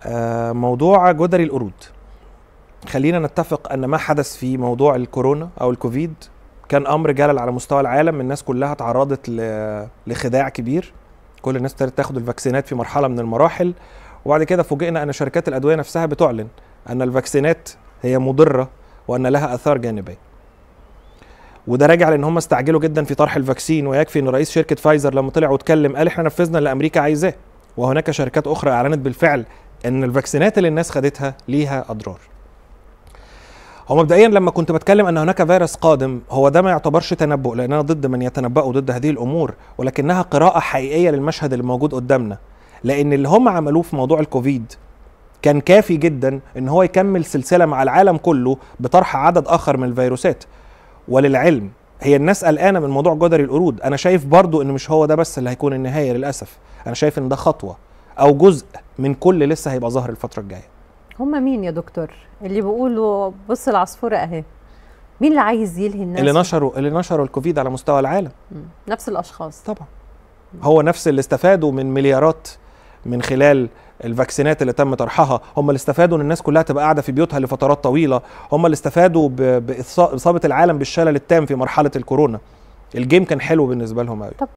آه، موضوع جدري القرود خلينا نتفق ان ما حدث في موضوع الكورونا او الكوفيد كان امر جلل على مستوى العالم الناس كلها تعرضت لخداع كبير كل الناس ابتدت تاخد الفاكسينات في مرحله من المراحل وبعد كده فوجئنا ان شركات الادويه نفسها بتعلن ان الفاكسينات هي مضره وان لها اثار جانبيه وده راجع لان هم استعجلوا جدا في طرح الفاكسين ويكفي ان رئيس شركه فايزر لما طلع واتكلم قال احنا نفذنا اللي امريكا عايزاه وهناك شركات اخرى اعلنت بالفعل ان الفاكسينات اللي الناس خدتها ليها اضرار هو مبدئيا لما كنت بتكلم ان هناك فيروس قادم هو ده ما يعتبرش تنبؤ لان انا ضد من يتنبؤوا ضد هذه الامور ولكنها قراءه حقيقيه للمشهد اللي موجود قدامنا لان اللي هم عملوه في موضوع الكوفيد كان كافي جدا ان هو يكمل سلسله مع العالم كله بطرح عدد اخر من الفيروسات وللعلم هي الناس قلقانه من موضوع جدري القرود انا شايف برضو ان مش هو ده بس اللي هيكون النهايه للاسف انا شايف ان ده خطوه او جزء من كل لسه هيبقى ظاهر الفتره الجايه هم مين يا دكتور اللي بيقولوا بص العصفوره اهي مين اللي عايز يلهي الناس اللي نشروا اللي نشروا الكوفيد على مستوى العالم نفس الاشخاص طبعا هو نفس اللي استفادوا من مليارات من خلال الفاكسينات اللي تم طرحها هم اللي استفادوا ان الناس كلها تبقى قاعده في بيوتها لفترات طويله هم اللي استفادوا باصابه العالم بالشلل التام في مرحله الكورونا الجيم كان حلو بالنسبه لهم قوي